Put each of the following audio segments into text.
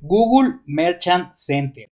Google Merchant Center.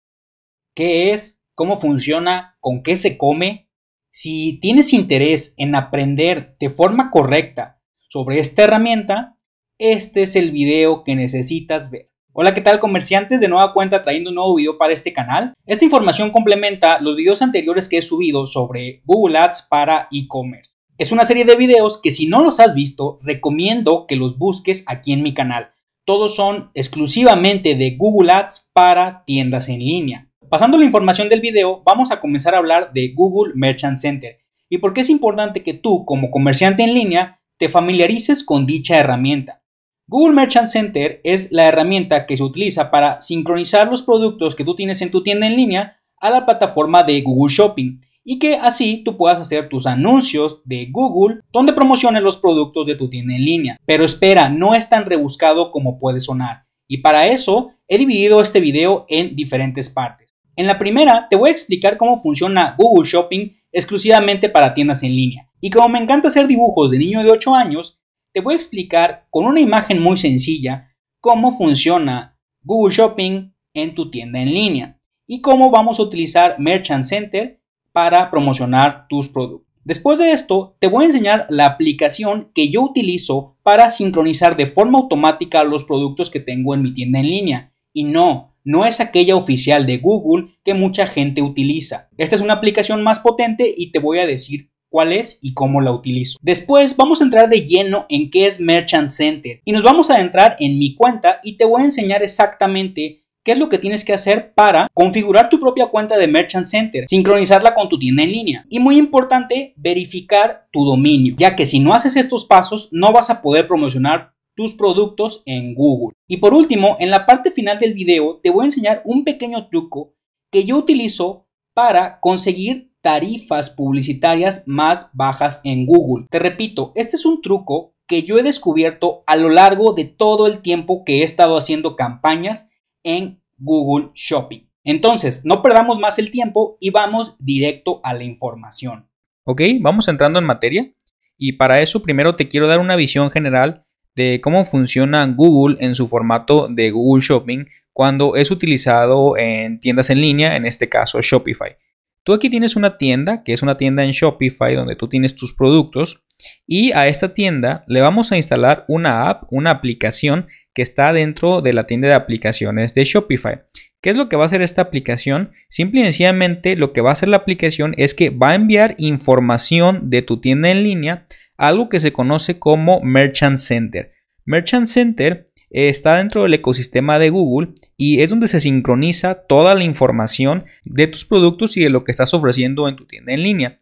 ¿Qué es? ¿Cómo funciona? ¿Con qué se come? Si tienes interés en aprender de forma correcta sobre esta herramienta, este es el video que necesitas ver. Hola, ¿qué tal comerciantes? De nueva cuenta trayendo un nuevo video para este canal. Esta información complementa los videos anteriores que he subido sobre Google Ads para e-commerce. Es una serie de videos que si no los has visto, recomiendo que los busques aquí en mi canal. Todos son exclusivamente de Google Ads para tiendas en línea. Pasando la información del video, vamos a comenzar a hablar de Google Merchant Center y por qué es importante que tú, como comerciante en línea, te familiarices con dicha herramienta. Google Merchant Center es la herramienta que se utiliza para sincronizar los productos que tú tienes en tu tienda en línea a la plataforma de Google Shopping y que así tú puedas hacer tus anuncios de Google donde promociones los productos de tu tienda en línea. Pero espera, no es tan rebuscado como puede sonar y para eso he dividido este video en diferentes partes. En la primera te voy a explicar cómo funciona Google Shopping exclusivamente para tiendas en línea. Y como me encanta hacer dibujos de niño de 8 años, te voy a explicar con una imagen muy sencilla cómo funciona Google Shopping en tu tienda en línea y cómo vamos a utilizar Merchant Center para promocionar tus productos. Después de esto, te voy a enseñar la aplicación que yo utilizo para sincronizar de forma automática los productos que tengo en mi tienda en línea. Y no, no es aquella oficial de Google que mucha gente utiliza. Esta es una aplicación más potente y te voy a decir cuál es y cómo la utilizo. Después vamos a entrar de lleno en qué es Merchant Center y nos vamos a entrar en mi cuenta y te voy a enseñar exactamente qué es lo que tienes que hacer para configurar tu propia cuenta de Merchant Center, sincronizarla con tu tienda en línea y muy importante, verificar tu dominio, ya que si no haces estos pasos no vas a poder promocionar tus productos en Google. Y por último, en la parte final del video te voy a enseñar un pequeño truco que yo utilizo para conseguir tarifas publicitarias más bajas en Google. Te repito, este es un truco que yo he descubierto a lo largo de todo el tiempo que he estado haciendo campañas en Google Shopping. Entonces, no perdamos más el tiempo y vamos directo a la información. Ok, vamos entrando en materia. Y para eso primero te quiero dar una visión general de cómo funciona Google en su formato de Google Shopping cuando es utilizado en tiendas en línea, en este caso Shopify. Tú aquí tienes una tienda, que es una tienda en Shopify donde tú tienes tus productos y a esta tienda le vamos a instalar una app, una aplicación que está dentro de la tienda de aplicaciones de Shopify. ¿Qué es lo que va a hacer esta aplicación? Simple y sencillamente lo que va a hacer la aplicación es que va a enviar información de tu tienda en línea algo que se conoce como Merchant Center. Merchant Center eh, está dentro del ecosistema de Google y es donde se sincroniza toda la información de tus productos y de lo que estás ofreciendo en tu tienda en línea.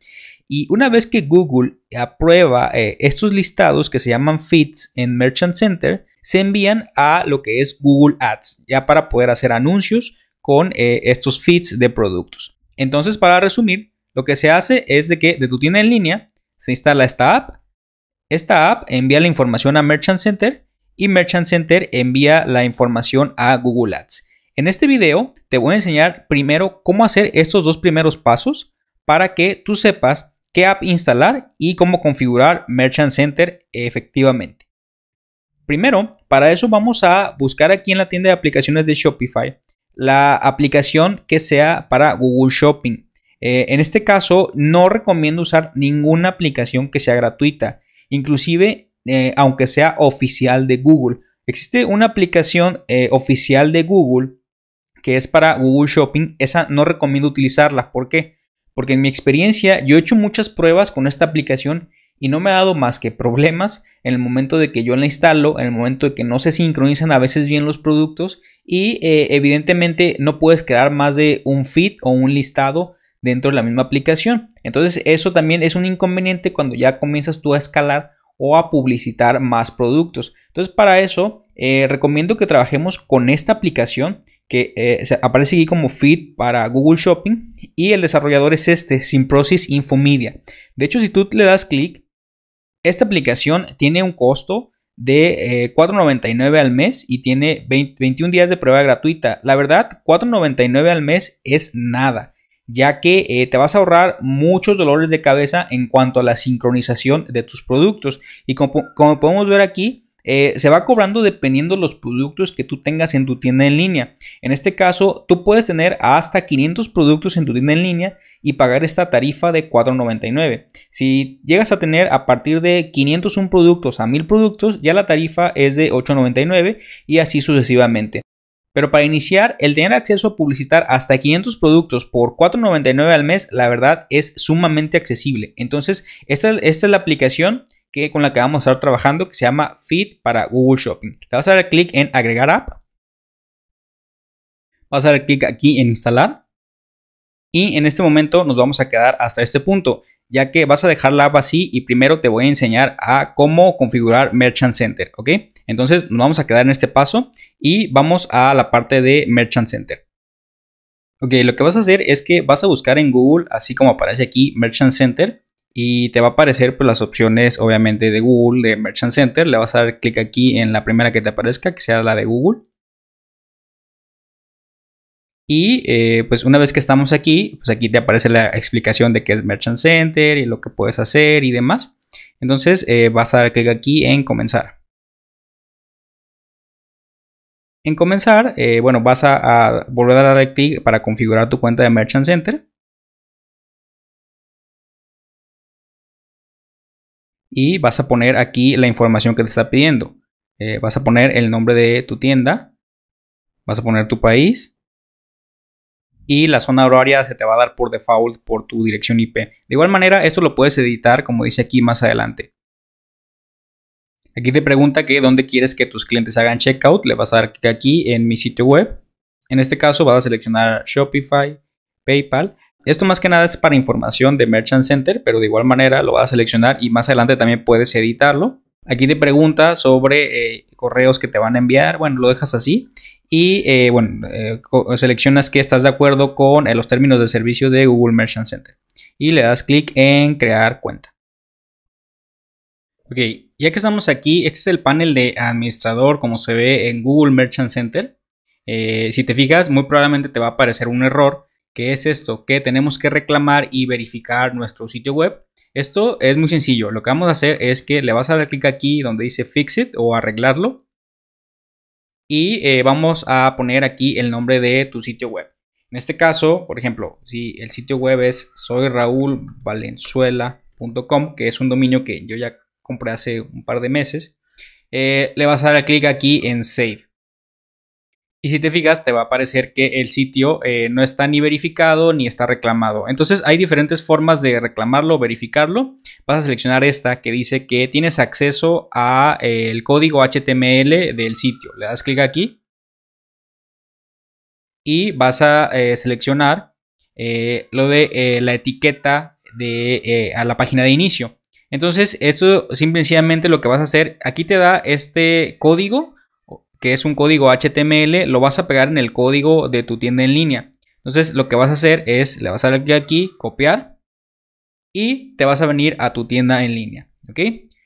Y una vez que Google aprueba eh, estos listados que se llaman feeds en Merchant Center, se envían a lo que es Google Ads, ya para poder hacer anuncios con eh, estos feeds de productos. Entonces, para resumir, lo que se hace es de que de tu tienda en línea se instala esta app, esta app envía la información a Merchant Center y Merchant Center envía la información a Google Ads. En este video te voy a enseñar primero cómo hacer estos dos primeros pasos para que tú sepas qué app instalar y cómo configurar Merchant Center efectivamente. Primero, para eso vamos a buscar aquí en la tienda de aplicaciones de Shopify la aplicación que sea para Google Shopping. Eh, en este caso, no recomiendo usar ninguna aplicación que sea gratuita, inclusive eh, aunque sea oficial de Google. Existe una aplicación eh, oficial de Google que es para Google Shopping. Esa no recomiendo utilizarla. ¿Por qué? Porque en mi experiencia yo he hecho muchas pruebas con esta aplicación y no me ha dado más que problemas en el momento de que yo la instalo, en el momento de que no se sincronizan a veces bien los productos y eh, evidentemente no puedes crear más de un feed o un listado dentro de la misma aplicación. Entonces eso también es un inconveniente cuando ya comienzas tú a escalar o a publicitar más productos. Entonces para eso eh, recomiendo que trabajemos con esta aplicación que eh, aparece aquí como feed para Google Shopping y el desarrollador es este, Simprosis Infomedia. De hecho si tú le das clic esta aplicación tiene un costo de $4.99 eh, al mes y tiene 21 días de prueba gratuita. La verdad, $4.99 al mes es nada, ya que eh, te vas a ahorrar muchos dolores de cabeza en cuanto a la sincronización de tus productos. Y como podemos ver aquí, eh, se va cobrando dependiendo los productos que tú tengas en tu tienda en línea. En este caso, tú puedes tener hasta 500 productos en tu tienda en línea y pagar esta tarifa de 4.99. Si llegas a tener a partir de 501 productos a 1000 productos, ya la tarifa es de 8.99 y así sucesivamente. Pero para iniciar, el tener acceso a publicitar hasta 500 productos por $4.99 al mes, la verdad es sumamente accesible. Entonces, esta, esta es la aplicación que, con la que vamos a estar trabajando que se llama Feed para Google Shopping. Le vas a dar clic en agregar app. Vas a dar clic aquí en instalar. Y en este momento nos vamos a quedar hasta este punto, ya que vas a dejar la app así y primero te voy a enseñar a cómo configurar Merchant Center, ¿ok? Entonces nos vamos a quedar en este paso y vamos a la parte de Merchant Center. Ok, lo que vas a hacer es que vas a buscar en Google, así como aparece aquí, Merchant Center, y te va a aparecer pues, las opciones obviamente de Google, de Merchant Center. Le vas a dar clic aquí en la primera que te aparezca, que sea la de Google. Y eh, pues una vez que estamos aquí, pues aquí te aparece la explicación de qué es Merchant Center y lo que puedes hacer y demás. Entonces eh, vas a dar clic aquí en comenzar. En comenzar, eh, bueno, vas a, a volver a dar clic para configurar tu cuenta de Merchant Center. y vas a poner aquí la información que te está pidiendo. Eh, vas a poner el nombre de tu tienda, vas a poner tu país y la zona horaria se te va a dar por default por tu dirección IP. De igual manera, esto lo puedes editar como dice aquí más adelante. Aquí te pregunta que dónde quieres que tus clientes hagan checkout. Le vas a dar aquí en mi sitio web. En este caso vas a seleccionar Shopify, PayPal esto más que nada es para información de Merchant Center, pero de igual manera lo vas a seleccionar y más adelante también puedes editarlo. Aquí te pregunta sobre eh, correos que te van a enviar, bueno, lo dejas así y eh, bueno, eh, seleccionas que estás de acuerdo con los términos de servicio de Google Merchant Center y le das clic en crear cuenta. Ok, ya que estamos aquí, este es el panel de administrador como se ve en Google Merchant Center. si te fijas, muy probablemente te va a aparecer un error ¿Qué es esto? ¿Qué tenemos que reclamar y verificar nuestro sitio web. Esto es muy sencillo. Lo que vamos a hacer es que le vas a dar clic aquí donde dice Fix It o arreglarlo. Y eh, vamos a poner aquí el nombre de tu sitio web. En este caso, por ejemplo, si el sitio web es soyraulvalenzuela.com, que es un dominio que yo ya compré hace un par de meses, eh, le vas a dar clic aquí en Save. Y si te fijas, te va a aparecer que el sitio eh, no está ni verificado ni está reclamado. Entonces hay diferentes formas de reclamarlo o verificarlo. Vas a seleccionar esta que dice que tienes acceso al eh, el código HTML del sitio. Le das clic aquí y vas a eh, seleccionar lo de la etiqueta de, a la página de inicio. Entonces, esto simplemente lo que vas a hacer, aquí te da este código que es un código HTML, lo vas a pegar en el código de tu tienda en línea. Entonces lo que vas a hacer es, le vas a dar clic aquí, copiar y te vas a venir a tu tienda en línea. ¿Ok?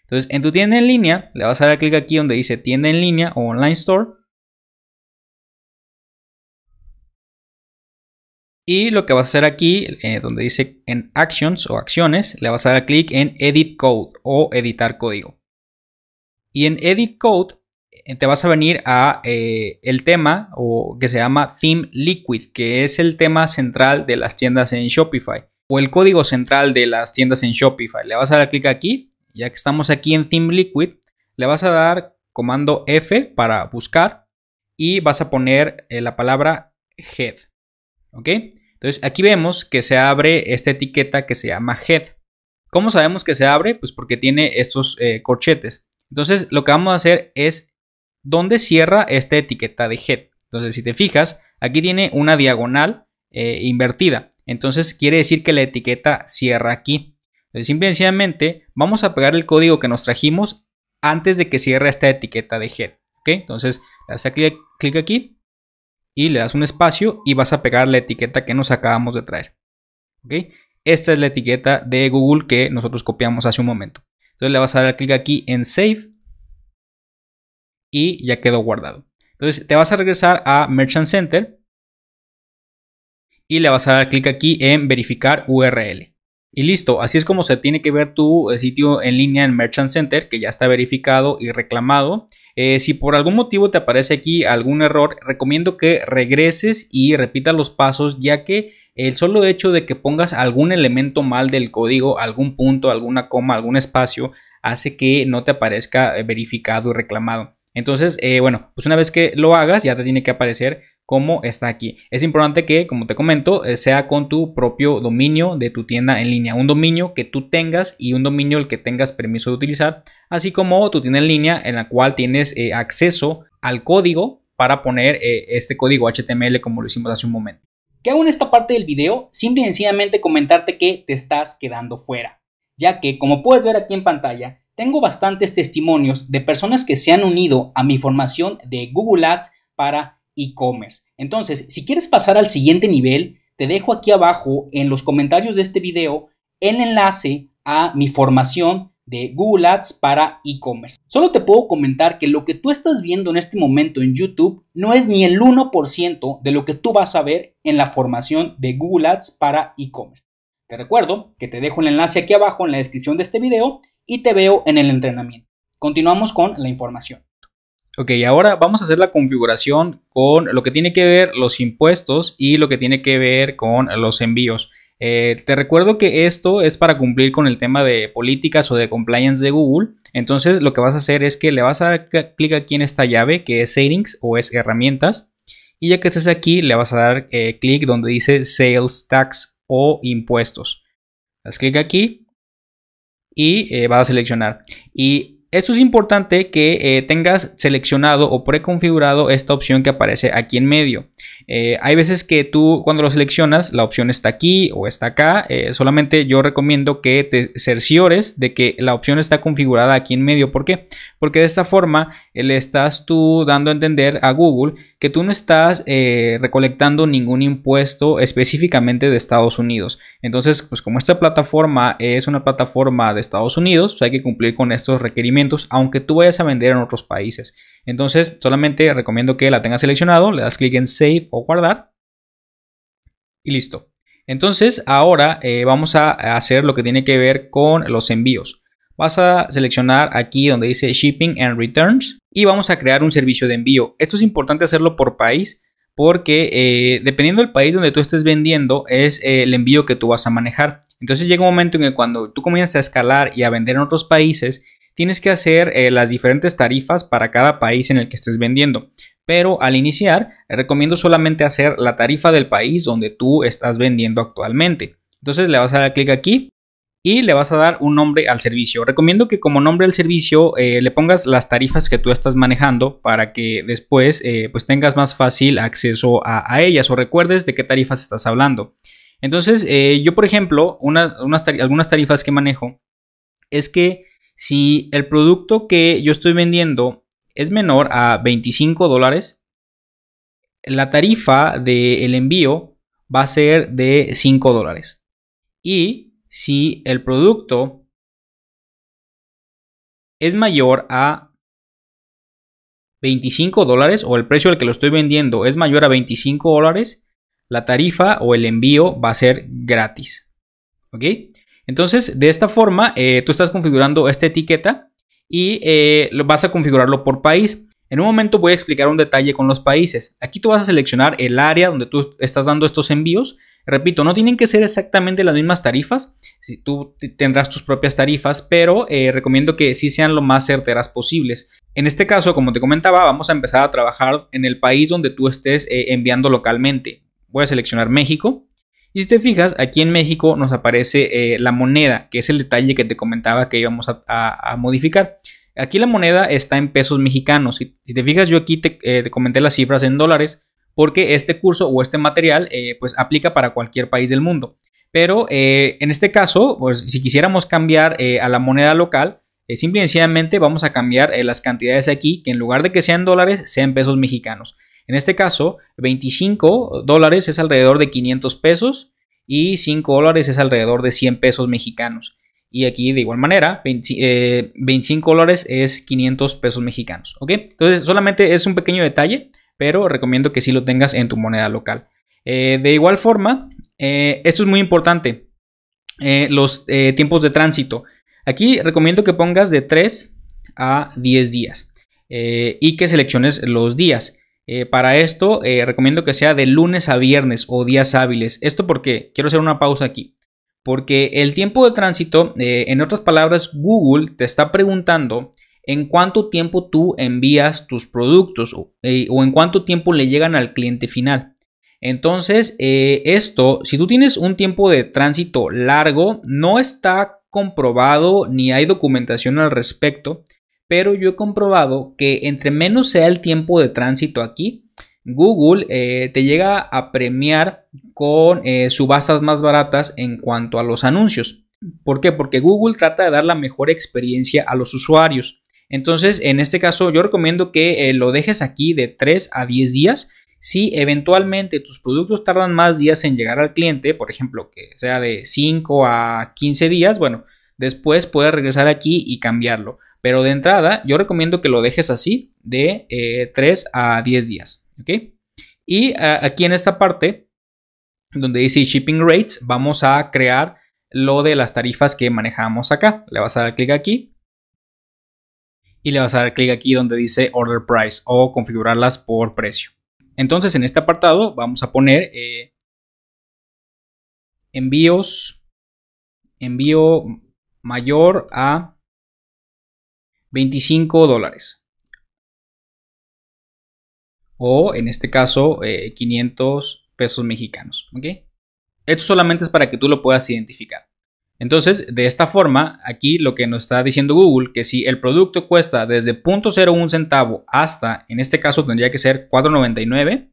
Entonces en tu tienda en línea le vas a dar clic aquí donde dice tienda en línea o online store. Y lo que vas a hacer aquí, eh, donde dice en actions o acciones, le vas a dar clic en edit code o editar código. Y en edit code eh, te vas a venir a eh, el tema o que se llama Theme Liquid, que es el tema central de las tiendas en Shopify o el código central de las tiendas en Shopify. Le vas a dar clic aquí, ya que estamos aquí en Theme Liquid, le vas a dar comando F para buscar y vas a poner eh, la palabra head. ¿Ok? Entonces aquí vemos que se abre esta etiqueta que se llama head. ¿Cómo sabemos que se abre? Pues porque tiene estos corchetes. Entonces lo que vamos a hacer es donde cierra esta etiqueta de head. Entonces, si te fijas, aquí tiene una diagonal eh, invertida. Entonces, quiere decir que la etiqueta cierra aquí. Entonces, simplemente vamos a pegar el código que nos trajimos antes de que cierre esta etiqueta de head. ¿ok? Entonces, le das clic, aquí y le das un espacio y vas a pegar la etiqueta que nos acabamos de traer. ¿ok? Esta es la etiqueta de Google que nosotros copiamos hace un momento. Entonces, le vas a dar clic aquí en Save y ya quedó guardado. Entonces te vas a regresar a Merchant Center y le vas a dar clic aquí en verificar URL. Y listo, así es como se tiene que ver tu eh, sitio en línea en Merchant Center, que ya está verificado y reclamado. Eh, si por algún motivo te aparece aquí algún error, recomiendo que regreses y repita los pasos, ya que el solo hecho de que pongas algún elemento mal del código, algún punto, alguna coma, algún espacio, hace que no te aparezca eh, verificado y reclamado. Entonces, eh, bueno, pues una vez que lo hagas ya te tiene que aparecer como está aquí. Es importante que, como te comento, eh, sea con tu propio dominio de tu tienda en línea. Un dominio que tú tengas y un dominio el que tengas permiso de utilizar, así como tu tienda en línea en la cual tienes eh, acceso al código para poner este código HTML como lo hicimos hace un momento. Que en esta parte del video, simple y sencillamente comentarte que te estás quedando fuera, ya que como puedes ver aquí en pantalla, tengo bastantes testimonios de personas que se han unido a mi formación de Google Ads para e-commerce. Entonces, si quieres pasar al siguiente nivel, te dejo aquí abajo en los comentarios de este video el enlace a mi formación de Google Ads para e-commerce. Solo te puedo comentar que lo que tú estás viendo en este momento en YouTube no es ni el 1% de lo que tú vas a ver en la formación de Google Ads para e-commerce. Te recuerdo que te dejo el enlace aquí abajo en la descripción de este video y te veo en el entrenamiento. Continuamos con la información. Ok, ahora vamos a hacer la configuración con lo que tiene que ver los impuestos y lo que tiene que ver con los envíos. Eh, te recuerdo que esto es para cumplir con el tema de políticas o de compliance de Google. Entonces lo que vas a hacer es que le vas a dar clic aquí en esta llave que es Settings o es Herramientas. Y ya que estés aquí, le vas a dar eh, clic donde dice Sales Tax o Impuestos. Haz clic aquí y eh, vas a seleccionar. Y eso es importante que eh, tengas seleccionado o preconfigurado esta opción que aparece aquí en medio. Eh, hay veces que tú cuando lo seleccionas, la opción está aquí o está acá. Eh, solamente yo recomiendo que te cerciores de que la opción está configurada aquí en medio. ¿Por qué? Porque de esta forma eh, le estás tú dando a entender a Google que tú no estás recolectando ningún impuesto específicamente de Estados Unidos. Entonces, pues como esta plataforma es una plataforma de Estados Unidos, pues, hay que cumplir con estos requerimientos, aunque tú vayas a vender en otros países. Entonces, solamente recomiendo que la tengas seleccionado, le das clic en Save o Guardar y listo. Entonces, ahora eh, vamos a hacer lo que tiene que ver con los envíos. Vas a seleccionar aquí donde dice Shipping and Returns y vamos a crear un servicio de envío. Esto es importante hacerlo por país porque eh, dependiendo del país donde tú estés vendiendo es eh, el envío que tú vas a manejar. Entonces llega un momento en que cuando tú comienzas a escalar y a vender en otros países, tienes que hacer eh, las diferentes tarifas para cada país en el que estés vendiendo. Pero al iniciar, recomiendo solamente hacer la tarifa del país donde tú estás vendiendo actualmente. Entonces le vas a dar clic aquí y le vas a dar un nombre al servicio. Recomiendo que como nombre al servicio eh, le pongas las tarifas que tú estás manejando para que después eh, pues tengas más fácil acceso a, ellas o recuerdes de qué tarifas estás hablando. Entonces yo por ejemplo, algunas tarifas que manejo es que si el producto que yo estoy vendiendo es menor a 25 dólares, la tarifa del envío va a ser de 5 dólares. Y si el producto es mayor a 25 dólares o el precio al que lo estoy vendiendo es mayor a 25 dólares, la tarifa o el envío va a ser gratis. ¿Ok? Entonces, de esta forma, eh, tú estás configurando esta etiqueta y eh, vas a configurarlo por país. En un momento voy a explicar un detalle con los países. Aquí tú vas a seleccionar el área donde tú estás dando estos envíos. Repito, no tienen que ser exactamente las mismas tarifas. Si tú tendrás tus propias tarifas, pero eh, recomiendo que sí sean lo más certeras posibles. En este caso, como te comentaba, vamos a empezar a trabajar en el país donde tú estés enviando localmente. Voy a seleccionar México y si te fijas, aquí en México nos aparece eh, la moneda, que es el detalle que te comentaba que íbamos a, modificar. Aquí la moneda está en pesos mexicanos. Si, te fijas, yo aquí eh, te, comenté las cifras en dólares, porque este curso o este material eh, pues aplica para cualquier país del mundo. Pero en este caso, pues si quisiéramos cambiar a la moneda local, simplemente vamos a cambiar las cantidades aquí, que en lugar de que sean dólares, sean pesos mexicanos. En este caso, 25 dólares es alrededor de 500 pesos y 5 dólares es alrededor de 100 pesos mexicanos. Y aquí de igual manera, 25 eh, dólares es 500 pesos mexicanos. ¿Ok? Entonces solamente es un pequeño detalle, pero recomiendo que si lo tengas en tu moneda local. Eh, de igual forma, eh, esto es muy importante, los tiempos de tránsito. Aquí recomiendo que pongas de 3 a 10 días y que selecciones los días. Eh, para esto eh, recomiendo que sea de lunes a viernes o días hábiles. Esto porque quiero hacer una pausa aquí. Porque el tiempo de tránsito, eh, en otras palabras, Google te está preguntando en cuánto tiempo tú envías tus productos o en cuánto tiempo le llegan al cliente final. Entonces, esto, si tú tienes un tiempo de tránsito largo, no está comprobado ni hay documentación al respecto pero yo he comprobado que entre menos sea el tiempo de tránsito aquí, Google eh, te llega a premiar con eh, subastas más baratas en cuanto a los anuncios. ¿Por qué? Porque Google trata de dar la mejor experiencia a los usuarios. Entonces, en este caso, yo recomiendo que eh, lo dejes aquí de 3 a 10 días. Si eventualmente tus productos tardan más días en llegar al cliente, por ejemplo, que sea de 5 a 15 días, bueno, después puedes regresar aquí y cambiarlo. Pero de entrada, yo recomiendo que lo dejes así de 3 eh, a 10 días. Y eh, aquí en esta parte, donde dice shipping rates, vamos a crear lo de las tarifas que manejamos acá. Le vas a dar clic aquí. Y le vas a dar clic aquí donde dice order price o configurarlas por precio. Entonces en este apartado vamos a poner eh, envíos, envío mayor a 25 dólares. O en este caso, 500 eh, pesos mexicanos. Esto solamente es para que tú lo puedas identificar. Entonces, de esta forma, aquí lo que nos está diciendo Google, que si el producto cuesta desde 0.01 centavo hasta, en este caso tendría que ser 4.99,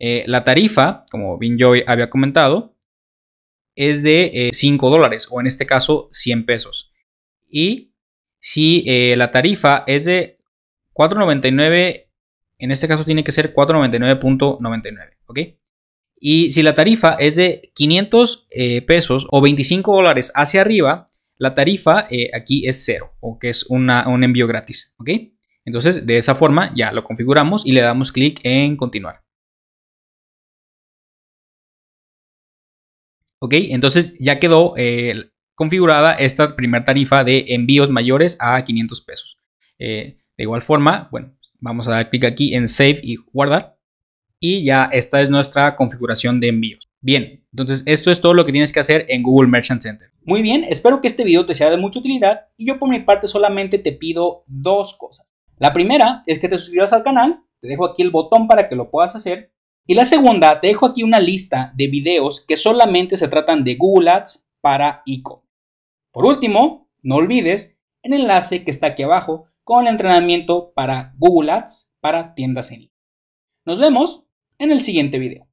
eh, la tarifa, como Binjoy había comentado, es de 5 eh, dólares o en este caso 100 pesos. Y si eh, la tarifa es de 4.99, en este caso tiene que ser 4.99.99, ¿ok? Y si la tarifa es de 500 eh, pesos o 25 dólares hacia arriba, la tarifa eh, aquí es cero, o que es un envío gratis, ¿ok? Entonces, de esa forma ya lo configuramos y le damos clic en continuar. Ok, entonces ya quedó configurada esta primera tarifa de envíos mayores a 500 pesos. Eh, de igual forma, bueno, vamos a dar clic aquí en Save y Guardar. Y ya esta es nuestra configuración de envíos. Bien, entonces esto es todo lo que tienes que hacer en Google Merchant Center. Muy bien, espero que este video te sea de mucha utilidad y yo por mi parte solamente te pido dos cosas. La primera es que te suscribas al canal, te dejo aquí el botón para que lo puedas hacer. Y la segunda, te dejo aquí una lista de videos que solamente se tratan de Google Ads para ICO. Por último, no olvides el enlace que está aquí abajo con el entrenamiento para Google Ads para tiendas en línea. Nos vemos en el siguiente video.